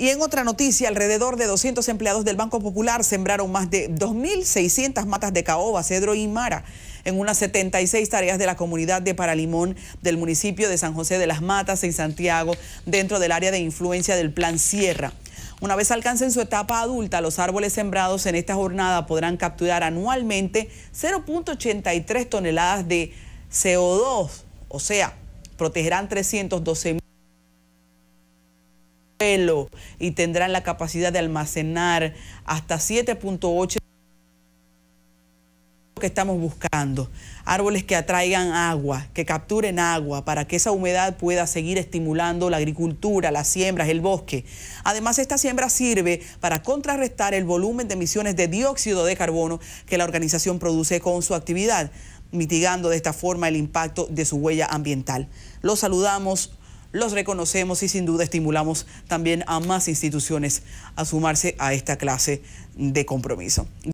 Y en otra noticia, alrededor de 200 empleados del Banco Popular sembraron más de 2.600 matas de caoba, cedro y mara en unas 76 tareas de la comunidad de Paralimón del municipio de San José de las Matas en Santiago, dentro del área de influencia del Plan Sierra. Una vez alcancen su etapa adulta, los árboles sembrados en esta jornada podrán capturar anualmente 0.83 toneladas de CO2, o sea, protegerán 312 y tendrán la capacidad de almacenar hasta 7.8 que estamos buscando, árboles que atraigan agua, que capturen agua para que esa humedad pueda seguir estimulando la agricultura, las siembras, el bosque. Además, esta siembra sirve para contrarrestar el volumen de emisiones de dióxido de carbono que la organización produce con su actividad, mitigando de esta forma el impacto de su huella ambiental. Los saludamos los reconocemos y sin duda estimulamos también a más instituciones a sumarse a esta clase de compromiso.